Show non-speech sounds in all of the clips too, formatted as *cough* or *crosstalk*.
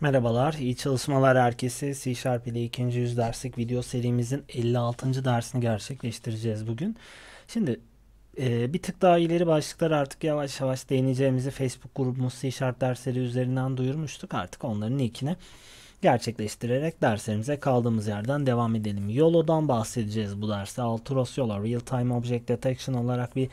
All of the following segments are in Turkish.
Merhabalar, iyi çalışmalar herkese. C Sharp ile 2. yüz derslik video serimizin 56. dersini gerçekleştireceğiz bugün. Şimdi e, bir tık daha ileri başlıklar artık yavaş yavaş değineceğimizi Facebook grubumuz C Sharp dersleri üzerinden duyurmuştuk. Artık onların ilkine gerçekleştirerek derslerimize kaldığımız yerden devam edelim. YOLO'dan bahsedeceğiz bu derste. Altros YOLO Real Time Object Detection olarak bir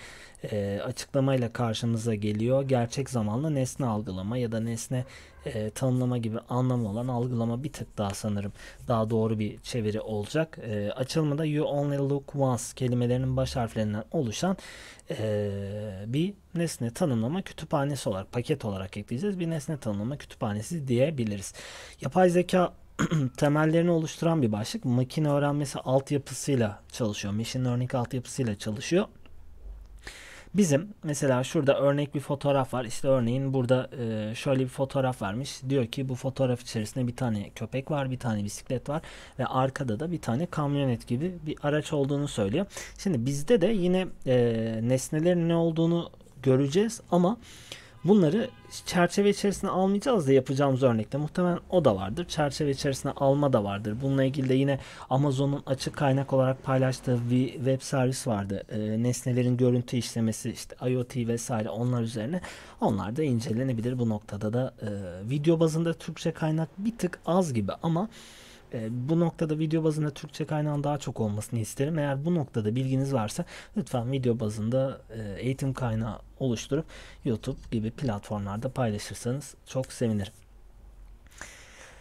e, açıklamayla karşımıza geliyor. Gerçek zamanlı nesne algılama ya da nesne e, tanımlama gibi anlamı olan algılama bir tık daha sanırım daha doğru bir çeviri olacak. E, açılımı da You Only Look Once kelimelerinin baş harflerinden oluşan ee, bir nesne tanımlama kütüphanesi olarak paket olarak ekleyeceğiz. Bir nesne tanımlama kütüphanesi diyebiliriz. Yapay zeka *clears throat* temellerini oluşturan bir başlık. Makine öğrenmesi altyapısıyla çalışıyor. Machine Learning altyapısıyla çalışıyor. Bizim mesela şurada örnek bir fotoğraf var. İşte örneğin burada e, şöyle bir fotoğraf vermiş. Diyor ki bu fotoğraf içerisinde bir tane köpek var, bir tane bisiklet var ve arkada da bir tane kamyonet gibi bir araç olduğunu söylüyor. Şimdi bizde de yine e, nesnelerin ne olduğunu göreceğiz ama Bunları çerçeve içerisine almayacağız da yapacağımız örnekte muhtemelen o da vardır. Çerçeve içerisine alma da vardır. Bununla ilgili de yine Amazon'un açık kaynak olarak paylaştığı bir web servis vardı. E, nesnelerin görüntü işlemesi işte IoT vesaire onlar üzerine. Onlar da incelenebilir bu noktada da. E, video bazında Türkçe kaynak bir tık az gibi ama ee, bu noktada video bazında Türkçe kaynağın daha çok olmasını isterim. Eğer bu noktada bilginiz varsa lütfen video bazında e, eğitim kaynağı oluşturup YouTube gibi platformlarda paylaşırsanız çok sevinirim.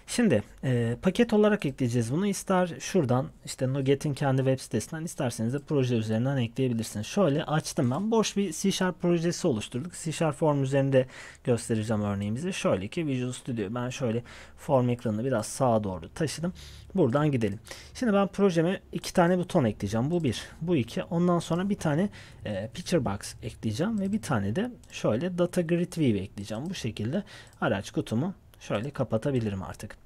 Şimdi e, paket olarak ekleyeceğiz bunu. İster şuradan işte nugget'in kendi web sitesinden isterseniz de proje üzerinden ekleyebilirsiniz. Şöyle açtım ben. Boş bir C Sharp projesi oluşturduk. C Sharp form üzerinde göstereceğim örneğimizi. Şöyle ki Visual Studio. Ben şöyle form ekranını biraz sağa doğru taşıdım. Buradan gidelim. Şimdi ben projeme iki tane buton ekleyeceğim. Bu bir, bu iki. Ondan sonra bir tane e, picture box ekleyeceğim ve bir tane de şöyle data grid view ekleyeceğim. Bu şekilde araç kutumu Şöyle kapatabilirim artık.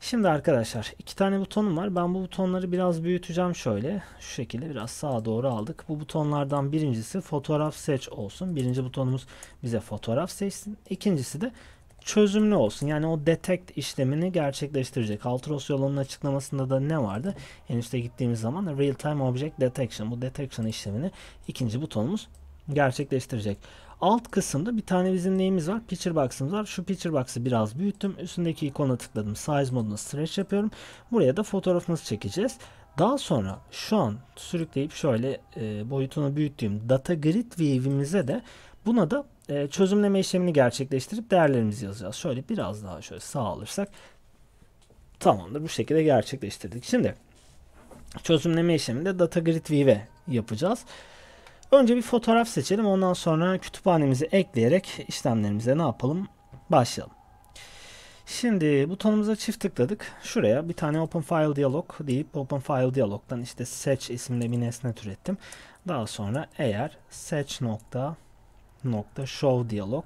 Şimdi arkadaşlar iki tane butonum var. Ben bu butonları biraz büyüteceğim şöyle. Şu şekilde biraz sağa doğru aldık. Bu butonlardan birincisi fotoğraf seç olsun. Birinci butonumuz bize fotoğraf seçsin. İkincisi de çözümlü olsun. Yani o detect işlemini gerçekleştirecek. Altros yolunun açıklamasında da ne vardı? En üste gittiğimiz zaman real time object detection. Bu detection işlemini ikinci butonumuz gerçekleştirecek. Alt kısımda bir tane bizim neyimiz var? Picture Box'ımız var. Şu Picture Box'ı biraz büyüttüm. Üstündeki ikona tıkladım. Size moduna stretch yapıyorum. Buraya da fotoğrafımızı çekeceğiz. Daha sonra şu an sürükleyip şöyle e, boyutunu büyüttüğüm data grid wave'imize de buna da e, çözümleme işlemini gerçekleştirip değerlerimizi yazacağız. Şöyle biraz daha şöyle sağ alırsak tamamdır bu şekilde gerçekleştirdik. Şimdi çözümleme de data grid vive yapacağız. Önce bir fotoğraf seçelim. Ondan sonra kütüphanemizi ekleyerek işlemlerimize ne yapalım? Başlayalım. Şimdi butonumuza çift tıkladık. Şuraya bir tane Open File Dialog deyip Open File Dialog'dan işte seç isimli bir nesne türettim. Daha sonra eğer seç nokta nokta show dialog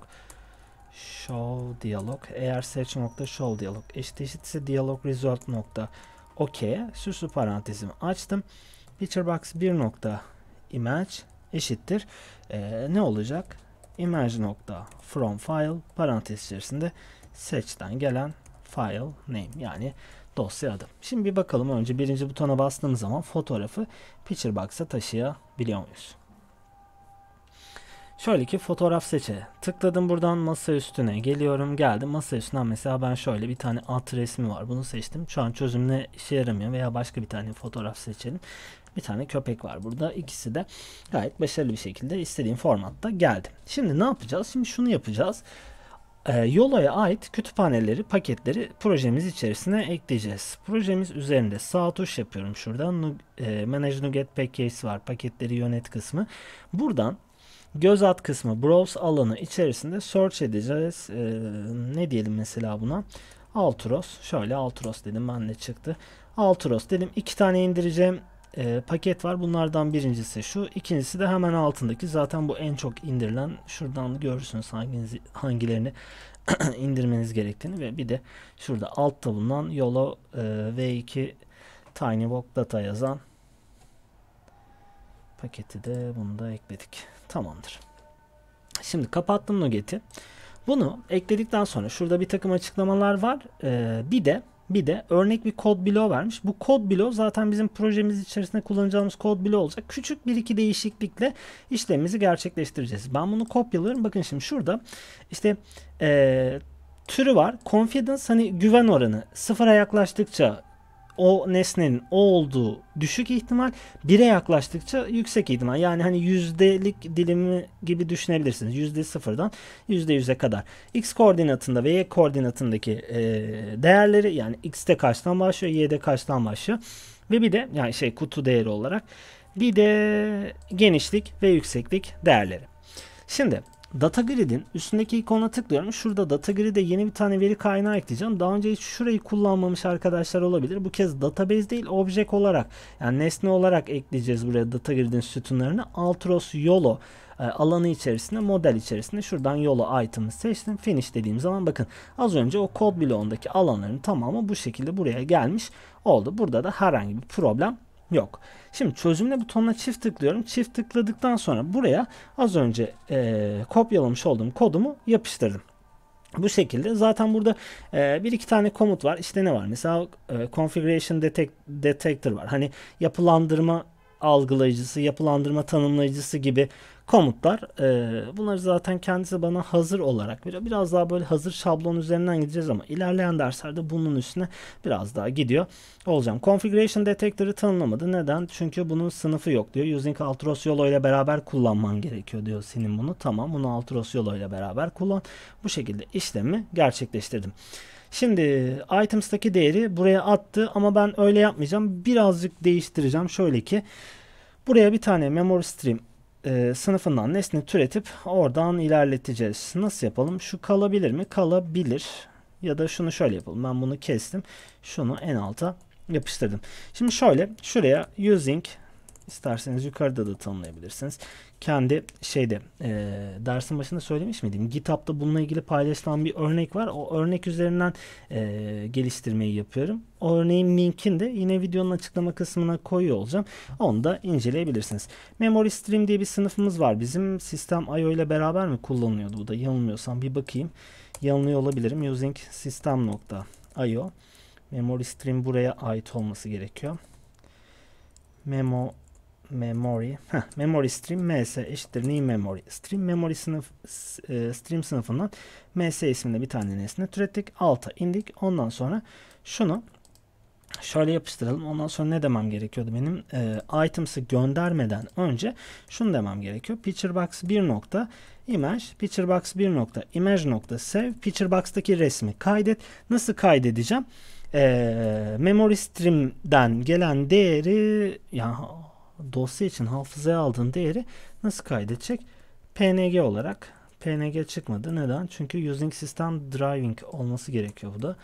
show dialog eğer seç nokta show dialog eşit eşitse dialog result nokta OK süslü parantezimi açtım. Picture box 1 nokta image eşittir. E, ne olacak? Image nokta from file parantez içerisinde seçten gelen file name yani dosya adı. Şimdi bir bakalım önce birinci butona bastığım zaman fotoğrafı Picturebox'a taşıyabiliyor muyuz? Şöyle ki fotoğraf seçe. Tıkladım buradan masa üstüne geliyorum geldim masa üstüne mesela ben şöyle bir tane alt resmi var bunu seçtim. Şu an çözümle işe yaramıyor veya başka bir tane fotoğraf seçelim. Bir tane köpek var burada ikisi de gayet başarılı bir şekilde istediğim formatta geldi. Şimdi ne yapacağız? Şimdi şunu yapacağız. E, Yolo'ya ait kütüphaneleri, paketleri projemiz içerisine ekleyeceğiz. Projemiz üzerinde sağ tuş yapıyorum şuradan. E, Manage Nuget Package var. Paketleri yönet kısmı. Buradan göz at kısmı browse alanı içerisinde search edeceğiz. E, ne diyelim mesela buna? Altros. Şöyle Altros dedim. Ben de çıktı. Altros dedim. iki tane indireceğim e, paket var. Bunlardan birincisi şu. ikincisi de hemen altındaki. Zaten bu en çok indirilen. Şuradan görürsünüz hanginizi, hangilerini *clears throat* indirmeniz gerektiğini ve bir de şurada altta bulunan Yolo e, V2 Tinywalk Data yazan paketi de bunu da ekledik. Tamamdır. Şimdi kapattım Nugget'i. Bunu ekledikten sonra şurada bir takım açıklamalar var. Ee, bir de bir de örnek bir kod bloğu vermiş. Bu kod bloğu zaten bizim projemiz içerisinde kullanacağımız kod bloğu olacak. Küçük bir iki değişiklikle işlemimizi gerçekleştireceğiz. Ben bunu kopyalıyorum. Bakın şimdi şurada işte ee, türü var. Confidence hani güven oranı sıfıra yaklaştıkça o nesnenin o olduğu düşük ihtimal bire yaklaştıkça yüksek ihtimal. Yani hani yüzdelik dilimi gibi düşünebilirsiniz. Yüzde sıfırdan yüzde yüze kadar. X koordinatında ve Y koordinatındaki e, değerleri yani X'te kaçtan başlıyor Y'de kaçtan başlıyor. Ve bir de yani şey kutu değeri olarak bir de genişlik ve yükseklik değerleri. Şimdi Data Grid'in üstündeki ikona tıklıyorum. Şurada Data Grid'e yeni bir tane veri kaynağı ekleyeceğim. Daha önce hiç şurayı kullanmamış arkadaşlar olabilir. Bu kez database değil object olarak yani nesne olarak ekleyeceğiz buraya Data Grid'in sütunlarını. Altros YOLO e, alanı içerisinde model içerisinde şuradan yola item'ı seçtim. Finish dediğim zaman bakın az önce o kod bloğundaki alanların tamamı bu şekilde buraya gelmiş oldu. Burada da herhangi bir problem Yok. Şimdi çözümle butonuna çift tıklıyorum. Çift tıkladıktan sonra buraya az önce e, kopyalamış olduğum kodumu yapıştırdım. Bu şekilde zaten burada e, bir iki tane komut var. İşte ne var? Mesela e, configuration detect, detector var. Hani yapılandırma algılayıcısı, yapılandırma tanımlayıcısı gibi komutlar. E, bunları zaten kendisi bana hazır olarak veriyor. Biraz daha böyle hazır şablon üzerinden gideceğiz ama ilerleyen derslerde bunun üstüne biraz daha gidiyor olacağım. Configuration Detector'ı tanımlamadı. Neden? Çünkü bunun sınıfı yok diyor. Using Altros Yolo ile beraber kullanman gerekiyor diyor senin bunu. Tamam bunu Altros Yolo ile beraber kullan. Bu şekilde işlemi gerçekleştirdim. Şimdi items'taki değeri buraya attı ama ben öyle yapmayacağım. Birazcık değiştireceğim. Şöyle ki buraya bir tane memory stream e, sınıfından nesne türetip oradan ilerleteceğiz. Nasıl yapalım? Şu kalabilir mi? Kalabilir. Ya da şunu şöyle yapalım. Ben bunu kestim. Şunu en alta yapıştırdım. Şimdi şöyle şuraya using İsterseniz yukarıda da tanımlayabilirsiniz. Kendi şeyde e, dersin başında söylemiş miydim? GitHub'da bununla ilgili paylaşılan bir örnek var. O örnek üzerinden e, geliştirmeyi yapıyorum. O örneğin linkini de yine videonun açıklama kısmına koyuyor olacağım. Onu da inceleyebilirsiniz. Memory Stream diye bir sınıfımız var. Bizim sistem IO ile beraber mi kullanılıyordu bu da? Yanılmıyorsam bir bakayım. Yanılıyor olabilirim. Using system.io Memory Stream buraya ait olması gerekiyor. Memo memory Heh, memory stream ms eşittir new memory stream memory sınıf e, stream sınıfından ms isminde bir tane nesne türettik alta indik ondan sonra şunu şöyle yapıştıralım ondan sonra ne demem gerekiyordu benim e, items'ı göndermeden önce şunu demem gerekiyor picturebox 1 nokta image picturebox 1 nokta image nokta save picturebox'taki resmi kaydet nasıl kaydedeceğim e, memory stream'den gelen değeri ya dosya için hafızaya aldığın değeri nasıl kaydedecek? PNG olarak. PNG çıkmadı. Neden? Çünkü using system driving olması gerekiyor bu da.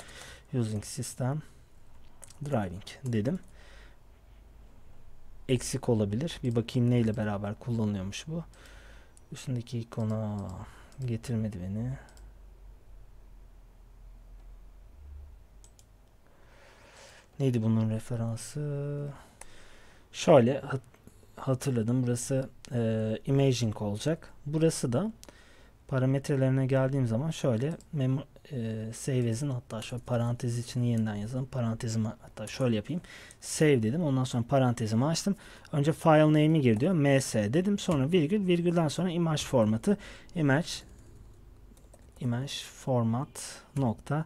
Using system driving dedim. Eksik olabilir. Bir bakayım neyle beraber kullanılıyormuş bu. Üstündeki ikona getirmedi beni. Neydi bunun referansı? Şöyle hatırladım. Burası e, imaging olacak. Burası da parametrelerine geldiğim zaman şöyle e, save as'in hatta şöyle parantez içini yeniden yazalım. Parantezimi hatta şöyle yapayım. Save dedim. Ondan sonra parantezimi açtım. Önce file name'i gir diyor. ms dedim. Sonra virgül. Virgülden sonra image formatı. Image image format nokta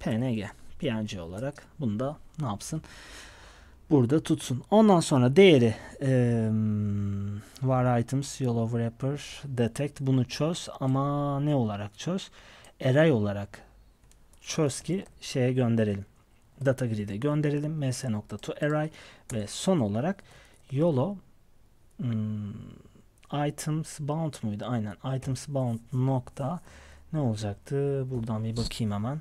png png olarak bunu da ne yapsın? burada tutsun. Ondan sonra değeri e, var items yellow wrapper detect bunu çöz ama ne olarak çöz? Array olarak çöz ki şeye gönderelim. Data grid'e gönderelim. ms.toArray ve son olarak yolo hmm, items bound muydu? Aynen items bound nokta ne olacaktı? Buradan bir bakayım hemen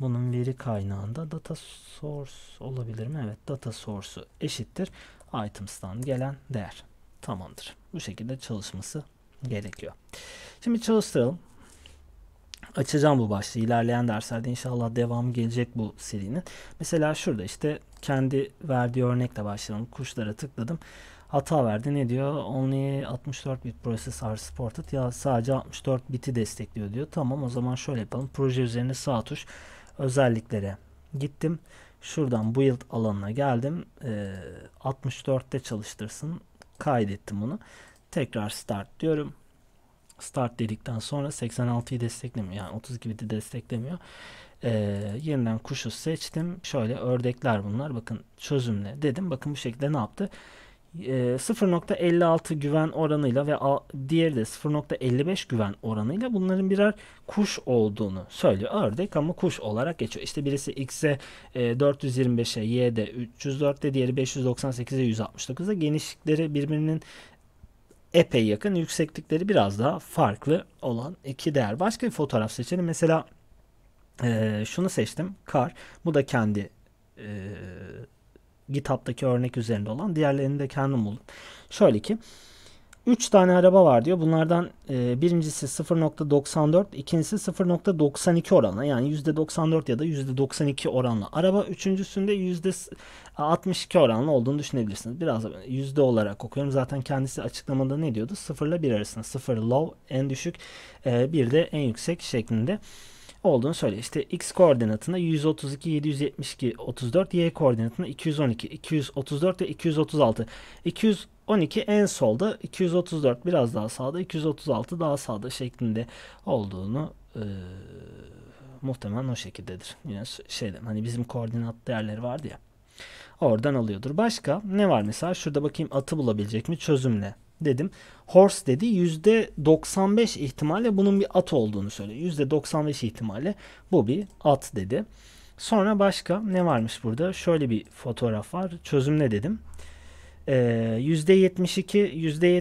bunun veri kaynağında data source olabilir mi? Evet data source'u eşittir items'tan gelen değer. Tamamdır. Bu şekilde çalışması gerekiyor. Şimdi çalıştıralım. Açacağım bu başlığı. İlerleyen derslerde inşallah devam gelecek bu serinin. Mesela şurada işte kendi verdiği örnekle başlayalım. Kuşlara tıkladım. Hata verdi. Ne diyor? Only 64 bit process are supported. Ya sadece 64 biti destekliyor diyor. Tamam o zaman şöyle yapalım. Proje üzerine sağ tuş özelliklere gittim. Şuradan build alanına geldim. E, ee, 64'te çalıştırsın. Kaydettim bunu. Tekrar start diyorum. Start dedikten sonra 86'yı desteklemiyor. Yani 32 desteklemiyor. E, yeniden kuşu seçtim. Şöyle ördekler bunlar. Bakın çözümle dedim. Bakın bu şekilde ne yaptı? 0.56 güven oranıyla ve diğeri de 0.55 güven oranıyla bunların birer kuş olduğunu söylüyor. Ördek ama kuş olarak geçiyor. İşte birisi X'e 425'e, Y'de 304'te, diğeri 598'e 169'a Genişlikleri birbirinin epey yakın, yükseklikleri biraz daha farklı olan iki değer. Başka bir fotoğraf seçelim. Mesela şunu seçtim. Kar. Bu da kendi GitHub'daki örnek üzerinde olan. Diğerlerini de kendim buldum. Şöyle ki 3 tane araba var diyor. Bunlardan e, birincisi 0.94, ikincisi 0.92 oranla yani %94 ya da %92 oranlı araba. Üçüncüsünde %62 oranlı olduğunu düşünebilirsiniz. Biraz yüzde olarak okuyorum. Zaten kendisi açıklamada ne diyordu? 0 ile 1 arasında. 0 low en düşük, e, bir de en yüksek şeklinde olduğunu söyle. İşte x koordinatına 132, 772, 34, y koordinatına 212, 234 ve 236. 212 en solda, 234 biraz daha sağda, 236 daha sağda şeklinde olduğunu e, muhtemelen o şekildedir. Yine şeyde hani bizim koordinat değerleri vardı ya. Oradan alıyordur. Başka ne var mesela? Şurada bakayım atı bulabilecek mi çözümle? dedim. Horse dedi %95 ihtimalle bunun bir at olduğunu söylüyor. %95 ihtimalle bu bir at dedi. Sonra başka ne varmış burada? Şöyle bir fotoğraf var. çözüm ne dedim. Ee, %72,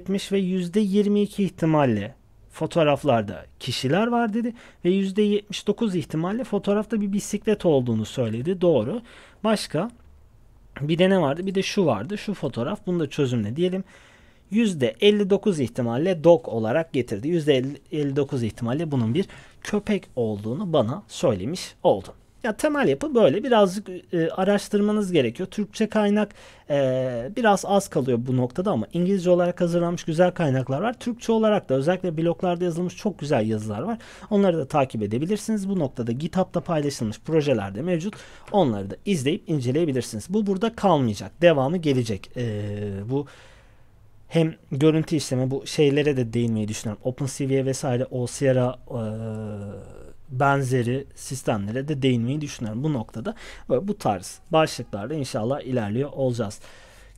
%70 ve %22 ihtimalle fotoğraflarda kişiler var dedi ve %79 ihtimalle fotoğrafta bir bisiklet olduğunu söyledi. Doğru. Başka bir de ne vardı? Bir de şu vardı. Şu fotoğraf. Bunu da çözümle diyelim. %59 ihtimalle dog olarak getirdi. %59 ihtimalle bunun bir köpek olduğunu bana söylemiş oldu. Ya temel yapı böyle birazcık e, araştırmanız gerekiyor. Türkçe kaynak e, biraz az kalıyor bu noktada ama İngilizce olarak hazırlanmış güzel kaynaklar var. Türkçe olarak da özellikle bloglarda yazılmış çok güzel yazılar var. Onları da takip edebilirsiniz. Bu noktada GitHub'da paylaşılmış projeler de mevcut. Onları da izleyip inceleyebilirsiniz. Bu burada kalmayacak. Devamı gelecek. E, bu hem görüntü işleme bu şeylere de değinmeyi düşünüyorum. OpenCV vesaire OCR e, benzeri sistemlere de değinmeyi düşünüyorum. Bu noktada bu tarz başlıklarda inşallah ilerliyor olacağız.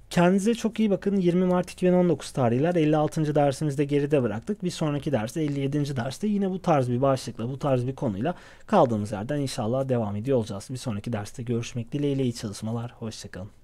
Kendinize çok iyi bakın. 20 Mart 2019 tarihler 56. dersimizde geride bıraktık. Bir sonraki derste 57. derste yine bu tarz bir başlıkla, bu tarz bir konuyla kaldığımız yerden inşallah devam ediyor olacağız. Bir sonraki derste görüşmek dileğiyle iyi çalışmalar. Hoşçakalın.